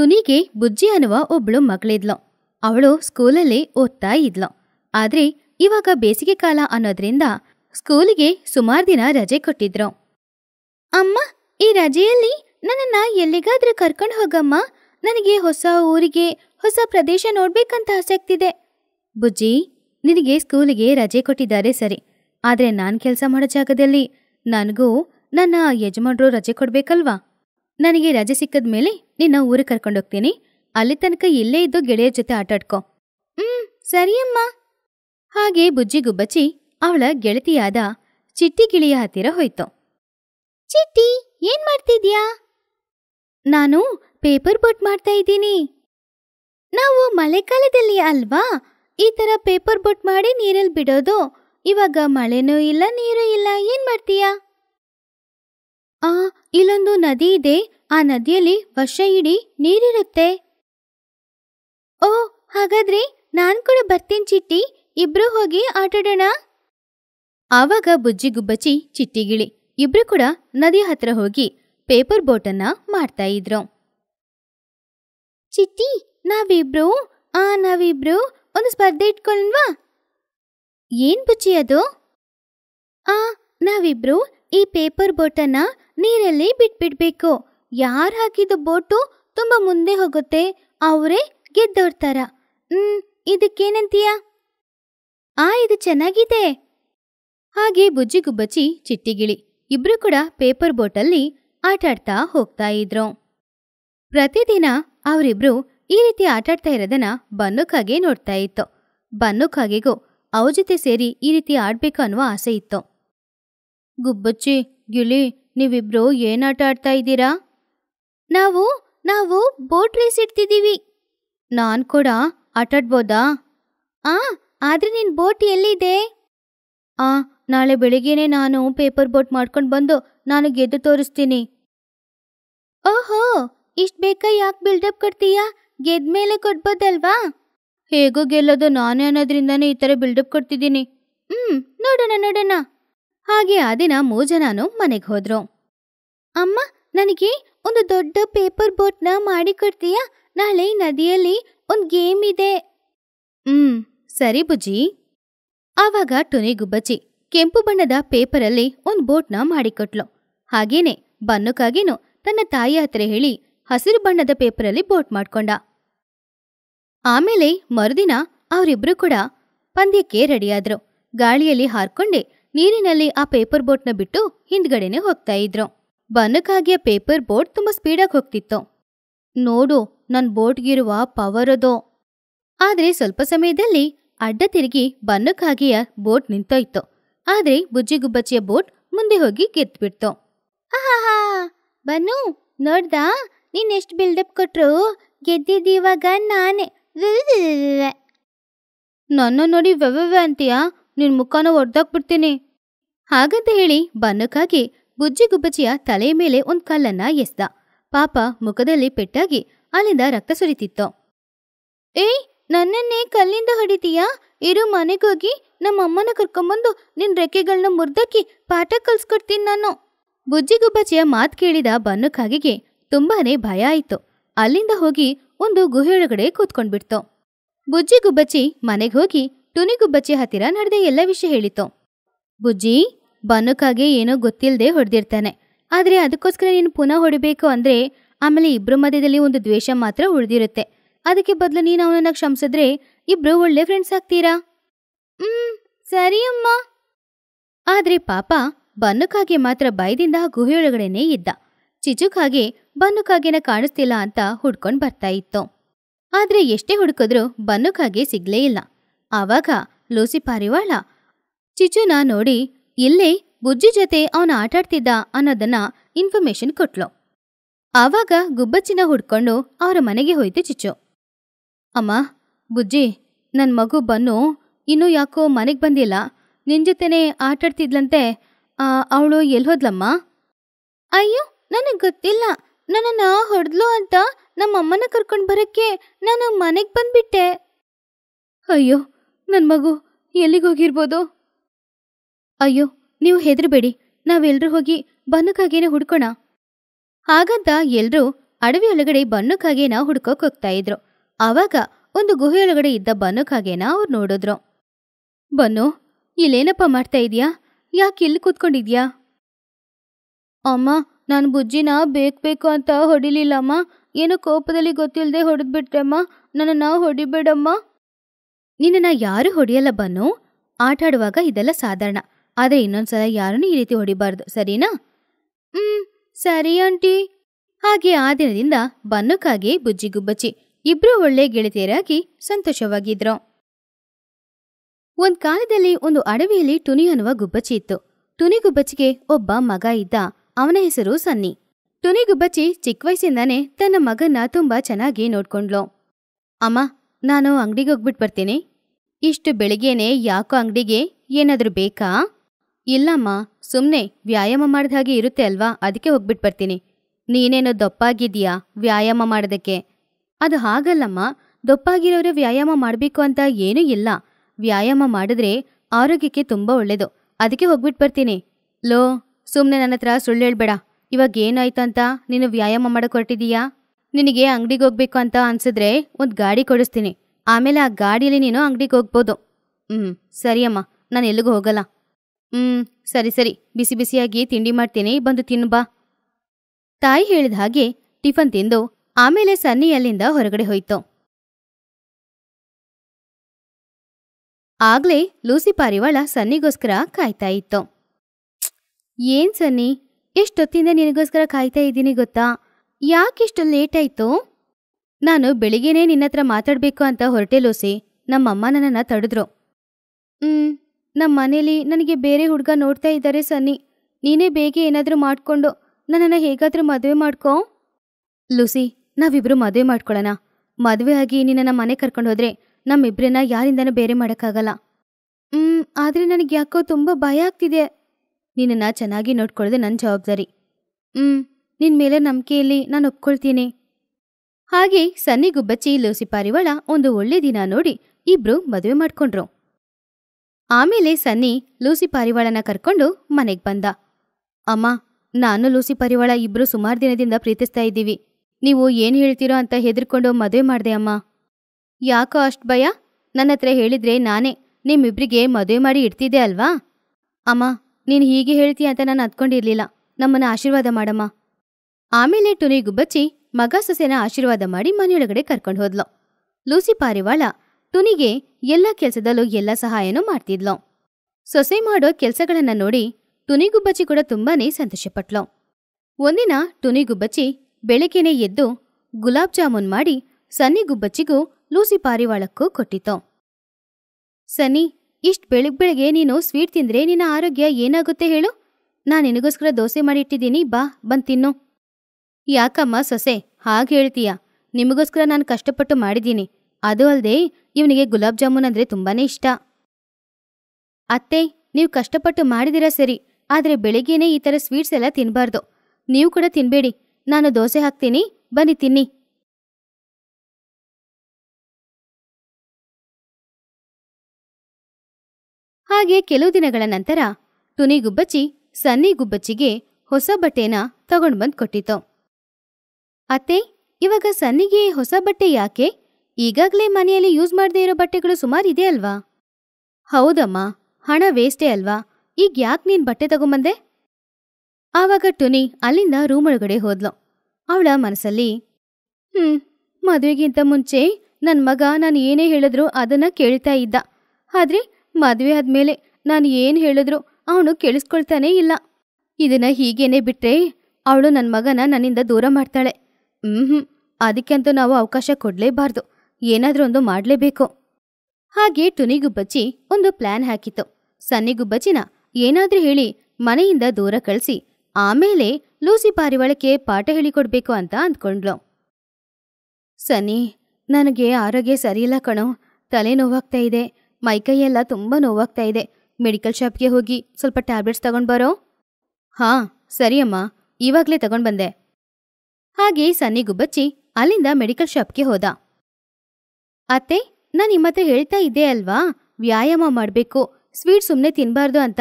ತುನಿಗೆ ಬುಜ್ಜಿ ಅನ್ನುವ ಒಬ್ಳು ಮಗಳಿದ್ಲು ಅವಳು ಸ್ಕೂಲಲ್ಲೇ ಓದ್ತಾ ಇದ್ಲು ಆದ್ರೆ ಇವಾಗ ಬೇಸಿಗೆ ಕಾಲ ಅನ್ನೋದ್ರಿಂದ ಸ್ಕೂಲಿಗೆ ಸುಮಾರು ದಿನ ರಜೆ ಕೊಟ್ಟಿದ್ರು ಅಮ್ಮ ಈ ರಜೆಯಲ್ಲಿ ನನ್ನನ್ನ ಎಲ್ಲಿಗಾದ್ರೂ ಕರ್ಕೊಂಡು ಹೋಗಮ್ಮ ನನಗೆ ಹೊಸ ಊರಿಗೆ ಹೊಸ ಪ್ರದೇಶ ನೋಡ್ಬೇಕಂತ ಆಸಕ್ತಿದೆ ಬುಜ್ಜಿ ನಿನಗೆ ಸ್ಕೂಲಿಗೆ ರಜೆ ಕೊಟ್ಟಿದ್ದಾರೆ ಸರಿ ಆದ್ರೆ ನಾನು ಕೆಲಸ ಮಾಡೋ ಜಾಗದಲ್ಲಿ ನನಗೂ ನನ್ನ ಯಜಮಾನರು ರಜೆ ಕೊಡ್ಬೇಕಲ್ವಾ ನನಗೆ ರಜೆ ಸಿಕ್ಕದ ಮೇಲೆ ನಿನ್ನ ಊರಿಗೆ ಕರ್ಕೊಂಡೋಗ್ತೀನಿ ಅಲ್ಲಿ ತನಕ ಇಲ್ಲೇ ಇದ್ದು ಗೆಳೆಯ ಜೊತೆ ಆಟಾಡ್ಕೊ ಹ್ಮ್ ಸರಿಯಮ್ಮ ಹಾಗೆ ಬುಜ್ಜಿ ಗುಬ್ಬಚ್ಚಿ ಅವಳ ಗೆಳತಿಯಾದ ಚಿಟ್ಟಿ ಗಿಳಿಯ ಹತ್ತಿರ ಹೋಯ್ತು ಚಿಟ್ಟಿ ಏನ್ ಮಾಡ್ತಿದ್ಯಾ ನಾನು ಪೇಪರ್ ಬೋಟ್ ಮಾಡ್ತಾ ಇದ್ದೀನಿ ನಾವು ಮಳೆಗಾಲದಲ್ಲಿ ಅಲ್ವಾ ಈ ತರ ಪೇಪರ್ ಬೋಟ್ ಮಾಡಿ ನೀರಲ್ಲಿ ಬಿಡೋದು ಇವಾಗ ಮಳೆನೂ ಇಲ್ಲ ನೀರು ಇಲ್ಲ ಏನ್ ಮಾಡ್ತೀಯಾ ಇಲ್ಲೊಂದು ನದಿ ಇದೆ ಆ ನದಿಯಲ್ಲಿ ವರ್ಷ ಇಡೀ ನೀರಿರುತ್ತೆ ಓ ಹಾಗಾದ್ರೆ ನಾನ್ ಕೂಡ ಬರ್ತೀನಿ ಚಿಟ್ಟಿ ಇಬ್ರು ಹೋಗಿ ಆಟಾಡೋಣ ಆವಾಗ ಬುಜ್ಜಿ ಗುಬ್ಬಚ್ಚಿ ಚಿಟ್ಟಿಗಿಳಿ ಇಬ್ರು ಕೂಡ ನದಿ ಹತ್ರ ಹೋಗಿ ಪೇಪರ್ ಬೋಟನ್ನ ಮಾಡ್ತಾ ಇದ್ರು ಚಿಟ್ಟಿ ನಾವಿಬ್ರು ಆ ನಾವಿಬ್ರು ಒಂದು ಸ್ಪರ್ಧೆ ಇಟ್ಕೊಳ್ಳಲ್ವಾ ಏನ್ ಬುಜ್ಜಿ ಅದು ಆ ನಾವಿಬ್ರು ಈ ಪೇಪರ್ ಬೋಟನ್ನ ನೀರಲ್ಲಿ ಬಿಟ್ಬಿಡ್ಬೇಕು ಯಾರು ಹಾಕಿದ ಬೋಟು ತುಂಬ ಮುಂದೆ ಹೋಗುತ್ತೆ ಅವರೇ ಗೆದ್ದೋರ್ತಾರ ಹ್ಮ್ ಇದಕ್ಕೇನಂತೀಯ ಆ ಇದು ಚೆನ್ನಾಗಿದೆ ಹಾಗೆ ಬುಜ್ಜಿಗುಬ್ಬಚ್ಚಿ ಚಿಟ್ಟಿಗಿಳಿ ಇಬ್ರು ಕೂಡ ಪೇಪರ್ ಬೋಟಲ್ಲಿ ಆಟಾಡ್ತಾ ಹೋಗ್ತಾ ಇದ್ರು ಪ್ರತಿದಿನ ಅವರಿಬ್ರು ಈ ರೀತಿ ಆಟಾಡ್ತಾ ಇರೋದನ್ನ ಬನ್ನುಕಾಗೆ ನೋಡ್ತಾ ಇತ್ತು ಬನ್ನುಕಾಗೆಗೂ ಅವ ಜೊತೆ ಸೇರಿ ಈ ರೀತಿ ಆಡ್ಬೇಕು ಅನ್ನುವ ಆಸೆ ಇತ್ತು ಗುಬ್ಬಚ್ಚಿ ಗಿಳಿ ನೀವಿಬ್ರು ಆಟ ಆಡ್ತಾ ಇದ್ದೀರಾ ನಾವು ನಾವು ಬೋಟ್ ರೇಸ್ ಇಡ್ತಿದ್ದೀವಿ ನಾನು ಕೂಡ ಆಟಾಡ್ಬೋದಾ ಆ ಆದ್ರೆ ನಿನ್ ಬೋಟ್ ಎಲ್ಲಿದೆ ಆ ನಾಳೆ ಬೆಳಿಗ್ಗೆನೆ ನಾನು ಪೇಪರ್ ಬೋಟ್ ಮಾಡ್ಕೊಂಡು ಬಂದು ನಾನು ಗೆದ್ದು ತೋರಿಸ್ತೀನಿ ಓಹೋ ಇಷ್ಟ್ ಬೇಕಾ ಯಾಕೆ ಬಿಲ್ಡಪ್ ಕೊಡ್ತೀಯಾ ಗೆದ್ಮೇಲೆ ಕೊಡ್ಬೋದಲ್ವಾ ಹೇಗೋ ಗೆಲ್ಲೋದು ನಾನೇ ಅನ್ನೋದ್ರಿಂದಾನೇ ಈ ಥರ ಬಿಲ್ಡಪ್ ಕೊಡ್ತಿದ್ದೀನಿ ಹ್ಞೂ ನೋಡೋಣ ನೋಡೋಣ ಹಾಗೆ ಆ ದಿನ ಮೋಜನಾನು ಮನೆಗೆ ಹೋದ್ರು ಅಮ್ಮ ನನಗೆ ಒಂದು ದೊಡ್ಡ ಪೇಪರ್ ಬೋಟ್ನ ಮಾಡಿಕೊಡ್ತೀಯಾ ನಾಳೆ ನದಿಯಲ್ಲಿ ಒಂದು ಗೇಮ್ ಇದೆ ಹ್ಮ್ ಸರಿ ಬುಜ್ಜಿ ಆವಾಗ ಟುನಿ ಗುಬ್ಬಚ್ಚಿ ಕೆಂಪು ಬಣ್ಣದ ಪೇಪರಲ್ಲಿ ಒಂದು ಬೋಟ್ನ ಮಾಡಿಕೊಟ್ಲು ಹಾಗೇನೆ ಬನ್ನುಕಾಗಿನೂ ತನ್ನ ತಾಯಿ ಹತ್ರ ಹೇಳಿ ಹಸಿರು ಬಣ್ಣದ ಪೇಪರಲ್ಲಿ ಬೋಟ್ ಮಾಡ್ಕೊಂಡ ಆಮೇಲೆ ಮರುದಿನ ಅವರಿಬ್ರು ಕೂಡ ಪಂದ್ಯಕ್ಕೆ ರೆಡಿಯಾದ್ರು ಗಾಳಿಯಲ್ಲಿ ಹಾರ್ಕೊಂಡೆ ನೀರಿನಲ್ಲಿ ಆ ಪೇಪರ್ ಬೋಟ್ನ ಬಿಟ್ಟು ಹಿಂದ್ಗಡೆನೆ ಹೋಗ್ತಾ ಇದ್ರು ಬನಕ್ಕಾಗಿ ಪೇಪರ್ ಬೋಟ್ ತುಂಬಾ ಸ್ಪೀಡಾಗಿ ಹೋಗ್ತಿತ್ತು ನೋಡು ನನ್ನ ಬೋಟ್ಗಿರುವ ಪವರ್ ಅದೋ ಆದರೆ ಸ್ವಲ್ಪ ಸಮಯದಲ್ಲಿ ಅಡ್ಡ ತಿರುಗಿ ಬನ್ನಕ್ಕಾಗಿಯ ಬೋಟ್ ನಿಂತೋಯ್ತು ಆದರೆ ಬುಜ್ಜಿಗುಬ್ಬಚ್ಚಿಯ ಬೋಟ್ ಮುಂದೆ ಹೋಗಿ ಬಿಡ್ತು ಬಿಡ್ತು ಬನ್ನು ನೋಡ್ದ ನೀನ್ ಎಷ್ಟು ಬಿಲ್ಡಪ್ ಕೊಟ್ರು ಗೆದ್ದಿದ್ದೀವಾಗ ನಾನೇ ನನ್ನ ನೋಡಿ ವ್ಯವ್ಯವ ಅಂತೀಯಾ ನಿನ್ ಮುಖನ ಒಡ್ದಾಕ್ಬಿಡ್ತೀನಿ ಹಾಗಂತ ಹೇಳಿ ಬನ್ನಕ್ಕಾಗಿ ಬುಜ್ಜಿ ಗುಬ್ಬಚ್ಚಿಯ ತಲೆಯ ಮೇಲೆ ಒಂದ್ ಕಲ್ಲನ್ನ ಎಸ್ದ ಪಾಪ ಮುಖದಲ್ಲಿ ಪೆಟ್ಟಾಗಿ ಅಲ್ಲಿಂದ ರಕ್ತ ಸುರಿತಿತ್ತು ಏಯ್ ನನ್ನನ್ನೇ ಕಲ್ಲಿಂದ ಹೊಡಿತೀಯಾ ಇರು ಮನೆಗೋಗಿ ನಮ್ಮಮ್ಮನ ಕರ್ಕೊಂಬಂದು ನಿನ್ ರೆಕ್ಕೆಗಳನ್ನ ಮುರ್ದಕ್ಕಿ ಪಾಠ ಕಲ್ಸ್ಕೊಡ್ತೀನಿ ನಾನು ಬುಜ್ಜಿ ಗುಬ್ಬಚ್ಚಿಯ ಮಾತು ಕೇಳಿದ ಬನ್ನಕ್ಕಾಗಿಗೆ ತುಂಬಾನೇ ಭಯ ಆಯಿತು ಅಲ್ಲಿಂದ ಹೋಗಿ ಒಂದು ಗುಹೆಯೊಳಗಡೆ ಕೂತ್ಕೊಂಡ್ಬಿಡ್ತು ಬುಜ್ಜಿ ಗುಬ್ಬಚ್ಚಿ ಮನೆಗೆ ಹೋಗಿ ಟುನಿಗುಬ್ಬಚ್ಚಿ ಹತ್ತಿರ ನಡೆದ ಎಲ್ಲ ವಿಷಯ ಹೇಳಿತು ಬುಜ್ಜಿ ಬನುಕಾಗೆ ಏನೋ ಗೊತ್ತಿಲ್ಲದೆ ಹೊಡೆದಿರ್ತಾನೆ ಆದರೆ ಅದಕ್ಕೋಸ್ಕರ ನೀನು ಪುನಃ ಹೊಡಿಬೇಕು ಅಂದ್ರೆ ಆಮೇಲೆ ಇಬ್ಬರು ಮಧ್ಯದಲ್ಲಿ ಒಂದು ದ್ವೇಷ ಮಾತ್ರ ಉಳಿದಿರುತ್ತೆ ಅದಕ್ಕೆ ಬದಲು ನೀನು ಅವನನ್ನ ಕ್ಷಮಿಸಿದ್ರೆ ಇಬ್ರು ಒಳ್ಳೆ ಫ್ರೆಂಡ್ಸ್ ಆಗ್ತೀರಾ ಹ್ಮ್ ಸರಿ ಅಮ್ಮ ಆದ್ರೆ ಪಾಪ ಬನ್ನುಕಾಗೆ ಮಾತ್ರ ಭಯದಿಂದ ಗುಹೆಯೊಳಗಡೆನೇ ಇದ್ದ ಚಿಚುಕಾಗೆ ಬನ್ನುಕಾಗೆನ ಕಾಣಿಸ್ತಿಲ್ಲ ಅಂತ ಹುಡ್ಕೊಂಡು ಬರ್ತಾ ಇತ್ತು ಆದ್ರೆ ಎಷ್ಟೇ ಹುಡುಕಿದ್ರೂ ಬನ್ನುಕಾಗೆ ಸಿಗ್ಲೇ ಇಲ್ಲ ಆವಾಗ ಲೂಸಿ ಪಾರಿವಾಳ ಚಿಚುನ ನೋಡಿ ಇಲ್ಲೇ ಬುಜ್ಜಿ ಜೊತೆ ಅವನು ಆಟಾಡ್ತಿದ್ದ ಅನ್ನೋದನ್ನ ಇನ್ಫಾರ್ಮೇಶನ್ ಕೊಟ್ಲು ಆವಾಗ ಗುಬ್ಬಚ್ಚಿನ ಹುಡ್ಕೊಂಡು ಅವರ ಮನೆಗೆ ಹೋಯ್ತು ಚಿಚು ಅಮ್ಮ ಬುಜ್ಜಿ ನನ್ನ ಮಗು ಬನ್ನು ಇನ್ನೂ ಯಾಕೋ ಮನೆಗೆ ಬಂದಿಲ್ಲ ನಿನ್ ಜೊತೆನೇ ಆಟಾಡ್ತಿದ್ಲಂತೆ ಅವಳು ಎಲ್ಲಿ ಹೋದ್ಲಮ್ಮ ಅಯ್ಯೋ ನನಗೆ ಗೊತ್ತಿಲ್ಲ ನನ್ನನ್ನ ಹೊಡೆದ್ಲು ಅಂತ ನಮ್ಮಮ್ಮನ ಕರ್ಕೊಂಡು ಬರೋಕ್ಕೆ ನಾನು ಮನೆಗೆ ಬಂದ್ಬಿಟ್ಟೆ ಅಯ್ಯೋ ನನ್ನ ಮಗು ಎಲ್ಲಿಗೋಗಿರ್ಬೋದು ಅಯ್ಯೋ ನೀವು ಹೆದರಬೇಡಿ ನಾವೆಲ್ಲರೂ ಹೋಗಿ ಬನ್ನುಕಾಗೇನ ಹುಡ್ಕೋಣ ಹಾಗಂತ ಎಲ್ಲರೂ ಅಡವಿಯೊಳಗಡೆ ಬನ್ನುಕಾಗೇನ ಹುಡ್ಕೋಕ್ ಹೋಗ್ತಾ ಇದ್ರು ಆವಾಗ ಒಂದು ಗುಹೆಯೊಳಗಡೆ ಇದ್ದ ಬನ್ನುಕಾಗೇನ ಅವ್ರು ನೋಡಿದ್ರು ಬನ್ನು ಇಲ್ಲೇನಪ್ಪ ಮಾಡ್ತಾ ಇದೀಯಾ ಯಾಕೆ ಇಲ್ಲಿ ಕೂತ್ಕೊಂಡಿದ್ಯಾ ಅಮ್ಮ ನಾನು ಬುಜ್ಜಿನ ಬೇಕು ಬೇಕು ಅಂತ ಹೊಡಿಲಿಲ್ಲಮ್ಮ ಏನೋ ಕೋಪದಲ್ಲಿ ಗೊತ್ತಿಲ್ಲದೆ ಹೊಡೆದ್ಬಿಟ್ರಮ್ಮ ನನ್ನ ನಾವು ಹೊಡಿಬೇಡಮ್ಮ ನಿನ್ನ ಯಾರು ಹೊಡೆಯಲ್ಲ ಬನ್ನು ಆಟಾಡುವಾಗ ಇದೆಲ್ಲ ಸಾಧಾರಣ ಆದರೆ ಇನ್ನೊಂದ್ಸಲ ಯಾರನ್ನು ಈ ರೀತಿ ಹೊಡಿಬಾರ್ದು ಸರಿನಾ ಹ್ಮ್ ಸರಿ ಆಂಟಿ ಹಾಗೆ ಆ ದಿನದಿಂದ ಬುಜ್ಜಿ ಬುಜ್ಜಿಗುಬ್ಬಚ್ಚಿ ಇಬ್ರು ಒಳ್ಳೆ ಗೆಳತಿಯರಾಗಿ ಸಂತೋಷವಾಗಿದ್ರು ಒಂದ್ ಕಾಲದಲ್ಲಿ ಒಂದು ಅಡವಿಯಲ್ಲಿ ಟುನಿ ಅನ್ನುವ ಗುಬ್ಬಚ್ಚಿ ಇತ್ತು ಟುನಿ ಗುಬ್ಬಚ್ಚಿಗೆ ಒಬ್ಬ ಮಗ ಇದ್ದ ಅವನ ಹೆಸರು ಸನ್ನಿ ಟುನಿ ಗುಬ್ಬಚ್ಚಿ ಚಿಕ್ಕ ವಯಸ್ಸಿಂದಾನೇ ತನ್ನ ಮಗನ್ನ ತುಂಬಾ ಚೆನ್ನಾಗಿ ನೋಡ್ಕೊಂಡ್ಲು ಅಮ್ಮ ನಾನು ಅಂಗಡಿಗೆ ಹೋಗ್ಬಿಟ್ಟು ಬರ್ತೀನಿ ಇಷ್ಟು ಬೆಳಿಗ್ಗೆನೆ ಯಾಕೋ ಅಂಗಡಿಗೆ ಏನಾದರೂ ಬೇಕಾ ಇಲ್ಲಮ್ಮ ಸುಮ್ಮನೆ ವ್ಯಾಯಾಮ ಮಾಡಿದ ಹಾಗೆ ಇರುತ್ತೆ ಅಲ್ವಾ ಅದಕ್ಕೆ ಹೋಗ್ಬಿಟ್ಟು ಬರ್ತೀನಿ ನೀನೇನೋ ದಪ್ಪಾಗಿದೆಯಾ ವ್ಯಾಯಾಮ ಮಾಡೋದಕ್ಕೆ ಅದು ಹಾಗಲ್ಲಮ್ಮ ದಪ್ಪಾಗಿರೋರು ವ್ಯಾಯಾಮ ಮಾಡಬೇಕು ಅಂತ ಏನೂ ಇಲ್ಲ ವ್ಯಾಯಾಮ ಮಾಡಿದ್ರೆ ಆರೋಗ್ಯಕ್ಕೆ ತುಂಬ ಒಳ್ಳೆಯದು ಅದಕ್ಕೆ ಹೋಗ್ಬಿಟ್ಟು ಬರ್ತೀನಿ ಲೋ ಸುಮ್ಮನೆ ನನ್ನ ಹತ್ರ ಸುಳ್ಳು ಹೇಳ್ಬೇಡ ಇವಾಗ ಏನಾಯ್ತು ಅಂತ ನೀನು ವ್ಯಾಯಾಮ ಮಾಡೋಕೆ ನಿನಗೆ ಅಂಗಡಿಗೆ ಹೋಗ್ಬೇಕು ಅಂತ ಅನ್ಸಿದ್ರೆ ಒಂದು ಗಾಡಿ ಕೊಡಿಸ್ತೀನಿ ಆಮೇಲೆ ಆ ಗಾಡಿಯಲ್ಲಿ ನೀನು ಅಂಗಡಿಗೆ ಹೋಗ್ಬೋದು ಹ್ಞೂ ಸರಿಯಮ್ಮ ನಾನು ಎಲ್ಲಿಗೂ ಹೋಗಲ್ಲ ಹ್ಞೂ ಸರಿ ಸರಿ ಬಿಸಿ ಬಿಸಿಯಾಗಿ ತಿಂಡಿ ಮಾಡ್ತೀನಿ ಬಂದು ತಿನ್ನು ಬಾ ತಾಯಿ ಹೇಳಿದ ಹಾಗೆ ಟಿಫನ್ ತಿಂದು ಆಮೇಲೆ ಸನ್ನಿ ಅಲ್ಲಿಂದ ಹೊರಗಡೆ ಹೋಯ್ತು ಆಗ್ಲೇ ಲೂಸಿ ಪಾರಿವಾಳ ಸನ್ನಿಗೋಸ್ಕರ ಕಾಯ್ತಾ ಇತ್ತು ಏನ್ ಸನ್ನಿ ಎಷ್ಟೊತ್ತಿಂದ ನಿನಗೋಸ್ಕರ ಕಾಯ್ತಾ ಇದ್ದೀನಿ ಗೊತ್ತಾ ಯಾಕೆ ಲೇಟ್ ಆಯ್ತು ನಾನು ಬೆಳಿಗ್ಗೆನೇ ನಿನ್ನತ್ರ ಮಾತಾಡಬೇಕು ಅಂತ ಹೊರಟೆ ಲೂಸಿ ನಮ್ಮಮ್ಮ ನನ್ನನ್ನು ತಡೆದ್ರು ಹ್ಮ್ ನಮ್ಮ ಮನೇಲಿ ನನಗೆ ಬೇರೆ ಹುಡುಗ ನೋಡ್ತಾ ಇದ್ದಾರೆ ಸನ್ನಿ ನೀನೇ ಬೇಗ ಏನಾದರೂ ಮಾಡಿಕೊಂಡು ನನ್ನನ್ನು ಹೇಗಾದರೂ ಮದುವೆ ಮಾಡ್ಕೋ ಲೂಸಿ ನಾವಿಬ್ಬರು ಮದುವೆ ಮಾಡ್ಕೊಳ್ಳೋಣ ಮದುವೆ ಆಗಿ ನಿನ್ನನ್ನು ಮನೆ ಕರ್ಕೊಂಡು ಹೋದ್ರೆ ನಮ್ಮಿಬ್ಬರನ್ನ ಯಾರಿಂದನೂ ಬೇರೆ ಮಾಡೋಕ್ಕಾಗಲ್ಲ ಹ್ಮ್ ಆದರೆ ನನಗೆ ಯಾಕೋ ತುಂಬ ಭಯ ಆಗ್ತಿದೆ ನಿನ್ನನ್ನು ಚೆನ್ನಾಗಿ ನೋಡ್ಕೊಳ್ಳೋದು ನನ್ನ ಜವಾಬ್ದಾರಿ ಹ್ಮ್ ನಿನ್ನ ಮೇಲೆ ನಂಬಿಕೆಯಲ್ಲಿ ನಾನು ಒಪ್ಕೊಳ್ತೀನಿ ಹಾಗೆ ಸನ್ನಿ ಗುಬ್ಬಚ್ಚಿ ಲೂಸಿ ಪಾರಿವಾಳ ಒಂದು ಒಳ್ಳೆ ದಿನ ನೋಡಿ ಇಬ್ರು ಮದುವೆ ಮಾಡ್ಕೊಂಡ್ರು ಆಮೇಲೆ ಸನ್ನಿ ಲೂಸಿ ಪಾರಿವಾಳನ ಕರ್ಕೊಂಡು ಮನೆಗೆ ಬಂದ ಅಮ್ಮ ನಾನು ಲೂಸಿ ಪಾರಿವಾಳ ಇಬ್ರು ಸುಮಾರು ದಿನದಿಂದ ಪ್ರೀತಿಸ್ತಾ ಇದ್ದೀವಿ ನೀವು ಏನು ಹೇಳ್ತೀರೋ ಅಂತ ಹೆದರ್ಕೊಂಡು ಮದುವೆ ಮಾಡ್ದೆ ಅಮ್ಮ ಯಾಕೋ ಅಷ್ಟು ಭಯ ನನ್ನ ಹತ್ರ ಹೇಳಿದ್ರೆ ನಾನೇ ನಿಮ್ಮಿಬ್ರಿಗೆ ಮದುವೆ ಮಾಡಿ ಇಡ್ತಿದ್ದೆ ಅಲ್ವಾ ಅಮ್ಮ ನೀನು ಹೀಗೆ ಹೇಳ್ತೀಯ ಅಂತ ನಾನು ಅದ್ಕೊಂಡಿರ್ಲಿಲ್ಲ ನಮ್ಮನ್ನು ಆಶೀರ್ವಾದ ಮಾಡಮ್ಮ ಆಮೇಲೆ ಟುನಿ ಗುಬ್ಬಚ್ಚಿ ಮಗ ಸೊಸೆನ ಆಶೀರ್ವಾದ ಮಾಡಿ ಮನೆಯೊಳಗಡೆ ಕರ್ಕೊಂಡು ಹೋದ್ಲು ಲೂಸಿ ಪಾರಿವಾಳ ಟುನಿಗೆ ಎಲ್ಲ ಕೆಲಸದಲ್ಲೂ ಎಲ್ಲ ಸಹಾಯನೂ ಮಾಡ್ತಿದ್ಲು ಸೊಸೆ ಮಾಡೋ ಕೆಲಸಗಳನ್ನ ನೋಡಿ ಟುನಿಗುಬ್ಬಚ್ಚಿ ಕೂಡ ತುಂಬಾನೇ ಸಂತೋಷಪಟ್ಲು ಒಂದಿನ ಟುನಿಗುಬ್ಬಚ್ಚಿ ಬೆಳಗ್ಗೆನೆ ಎದ್ದು ಗುಲಾಬ್ ಜಾಮೂನ್ ಮಾಡಿ ಸನ್ನಿ ಗುಬ್ಬಚ್ಚಿಗೂ ಲೂಸಿ ಪಾರಿವಾಳಕ್ಕೂ ಕೊಟ್ಟಿತು ಸನ್ನಿ ಇಷ್ಟ್ ಬೆಳಗ್ ಬೆಳಗ್ಗೆ ನೀನು ಸ್ವೀಟ್ ತಿಂದ್ರೆ ನಿನ್ನ ಆರೋಗ್ಯ ಏನಾಗುತ್ತೆ ಹೇಳು ನಾನು ನಿನಗೋಸ್ಕರ ದೋಸೆ ಮಾಡಿಟ್ಟಿದ್ದೀನಿ ಬಾ ಬಂತಿನ್ನು ತಿನ್ನು ಯಾಕಮ್ಮ ಸೊಸೆ ಹಾಗೆ ಹೇಳ್ತೀಯ ನಿಮಗೋಸ್ಕರ ನಾನು ಕಷ್ಟಪಟ್ಟು ಮಾಡಿದ್ದೀನಿ ಅದು ಅಲ್ಲದೆ ಇವನಿಗೆ ಗುಲಾಬ್ ಜಾಮೂನ್ ಅಂದರೆ ತುಂಬಾ ಇಷ್ಟ ಅತ್ತೆ ನೀವು ಕಷ್ಟಪಟ್ಟು ಮಾಡಿದಿರಾ ಸರಿ ಆದರೆ ಬೆಳಿಗ್ಗೆನೆ ಈ ಥರ ಸ್ವೀಟ್ಸ್ ಎಲ್ಲ ತಿನ್ಬಾರ್ದು ನೀವು ಕೂಡ ತಿನ್ಬೇಡಿ ನಾನು ದೋಸೆ ಹಾಕ್ತೀನಿ ಬನ್ನಿ ತಿನ್ನಿ ಹಾಗೆ ಕೆಲವು ದಿನಗಳ ನಂತರ ತುನಿ ಗುಬ್ಬಚ್ಚಿ ಸನ್ನಿ ಗುಬ್ಬಚ್ಚಿಗೆ ಹೊಸ ಬಟ್ಟೆನ ತಗೊಂಡ್ಬಂದು ಕೊಟ್ಟಿತು ಅತ್ತೆ ಇವಾಗ ಸನ್ನಿಗೆ ಹೊಸ ಬಟ್ಟೆ ಯಾಕೆ ಈಗಾಗಲೇ ಮನೆಯಲ್ಲಿ ಯೂಸ್ ಮಾಡದೇ ಇರೋ ಬಟ್ಟೆಗಳು ಸುಮಾರು ಇದೆ ಅಲ್ವಾ ಹೌದಮ್ಮ ಹಣ ವೇಸ್ಟೇ ಅಲ್ವಾ ಈಗ ಯಾಕೆ ನೀನು ಬಟ್ಟೆ ತಗೊಂಬಂದೆ ಆವಾಗ ಟುನಿ ಅಲ್ಲಿಂದ ರೂಮ್ ಒಳಗಡೆ ಹೋದ್ಲು ಅವಳ ಮನಸ್ಸಲ್ಲಿ ಹ್ಞೂ ಮದುವೆಗಿಂತ ಮುಂಚೆ ನನ್ನ ಮಗ ನಾನು ಏನೇ ಹೇಳಿದ್ರು ಅದನ್ನ ಕೇಳ್ತಾ ಇದ್ದ ಆದ್ರೆ ಮದುವೆ ಆದಮೇಲೆ ನಾನು ಏನು ಹೇಳಿದ್ರು ಅವನು ಕೇಳಿಸ್ಕೊಳ್ತಾನೇ ಇಲ್ಲ ಇದನ್ನ ಹೀಗೇನೆ ಬಿಟ್ಟರೆ ಅವಳು ನನ್ನ ಮಗನ ನನ್ನಿಂದ ದೂರ ಮಾಡ್ತಾಳೆ ಹ್ಞೂ ಅದಕ್ಕಂತೂ ನಾವು ಅವಕಾಶ ಕೊಡಲೇಬಾರ್ದು ಏನಾದರೂ ಒಂದು ಮಾಡಲೇಬೇಕು ಹಾಗೆ ಟುನಿಗುಬ್ಬಚ್ಚಿ ಒಂದು ಪ್ಲಾನ್ ಹಾಕಿತ್ತು ಸನ್ನಿಗುಬ್ಬಚ್ಚಿನ ಏನಾದರೂ ಹೇಳಿ ಮನೆಯಿಂದ ದೂರ ಕಳಿಸಿ ಆಮೇಲೆ ಲೂಸಿ ಪಾರಿವಾಳಕ್ಕೆ ಪಾಠ ಹೇಳಿಕೊಡ್ಬೇಕು ಅಂತ ಅಂದ್ಕೊಂಡ್ಲು ಸನ್ನಿ ನನಗೆ ಆರೋಗ್ಯ ಸರಿಯಿಲ್ಲ ಕಣೋ ತಲೆ ನೋವಾಗ್ತಾ ಇದೆ ಮೈಕೈಯೆಲ್ಲ ತುಂಬ ನೋವಾಗ್ತಾ ಇದೆ ಮೆಡಿಕಲ್ ಶಾಪ್ಗೆ ಹೋಗಿ ಸ್ವಲ್ಪ ಟ್ಯಾಬ್ಲೆಟ್ಸ್ ತಗೊಂಡು ಬರೋ ಹಾಂ ಸರಿಯಮ್ಮ ಇವಾಗಲೇ ತಗೊಂಡ್ಬಂದೆ ಬಂದೆ ಹಾಗೆ ಸನ್ನಿಗೂ ಬಚ್ಚಿ ಅಲ್ಲಿಂದ ಮೆಡಿಕಲ್ ಶಾಪ್ಗೆ ಹೋದ ಅತ್ತೆ ನಾನು ನಿಮ್ಮ ಹೇಳ್ತಾ ಇದ್ದೆ ಅಲ್ವಾ ವ್ಯಾಯಾಮ ಮಾಡಬೇಕು ಸ್ವೀಟ್ ಸುಮ್ಮನೆ ತಿನ್ಬಾರ್ದು ಅಂತ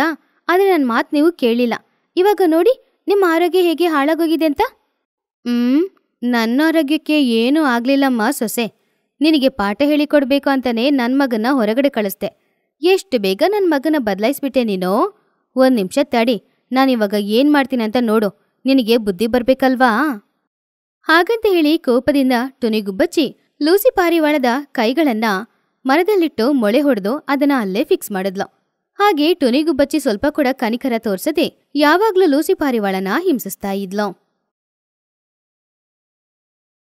ಆದರೆ ನನ್ನ ಮಾತು ನೀವು ಕೇಳಿಲ್ಲ ಇವಾಗ ನೋಡಿ ನಿಮ್ಮ ಆರೋಗ್ಯ ಹೇಗೆ ಹಾಳಾಗೋಗಿದೆ ಅಂತ ಹ್ಞೂ ನನ್ನ ಆರೋಗ್ಯಕ್ಕೆ ಏನೂ ಆಗಲಿಲ್ಲಮ್ಮ ಸೊಸೆ ನಿನಗೆ ಪಾಠ ಹೇಳಿಕೊಡ್ಬೇಕು ಅಂತಲೇ ನನ್ನ ಮಗನ ಹೊರಗಡೆ ಕಳಿಸ್ದೆ ಎಷ್ಟು ಬೇಗ ನನ್ನ ಮಗನ ಬದಲಾಯಿಸ್ಬಿಟ್ಟೆ ನೀನು ಒಂದು ನಿಮಿಷ ತಡಿ ನಾನಿವಾಗ ಏನು ಮಾಡ್ತೀನಿ ಅಂತ ನೋಡು ನಿನಗೆ ಬುದ್ಧಿ ಬರಬೇಕಲ್ವಾ ಹಾಗಂತ ಹೇಳಿ ಕೋಪದಿಂದ ಟುನಿಗುಬ್ಬಚ್ಚಿ ಲೂಸಿ ಪಾರಿವಾಳದ ಕೈಗಳನ್ನ ಮರದಲ್ಲಿಟ್ಟು ಮೊಳೆ ಹೊಡೆದು ಅದನ್ನ ಅಲ್ಲೇ ಫಿಕ್ಸ್ ಮಾಡಿದ್ಲು ಹಾಗೆ ಟುನಿಗುಬ್ಬಚ್ಚಿ ಸ್ವಲ್ಪ ಕೂಡ ಕನಿಕರ ತೋರ್ಸದೆ ಯಾವಾಗ್ಲೂ ಲೂಸಿ ಪಾರಿವಾಳನ ಹಿಂಸಿಸ್ತಾ ಇದ್ಲು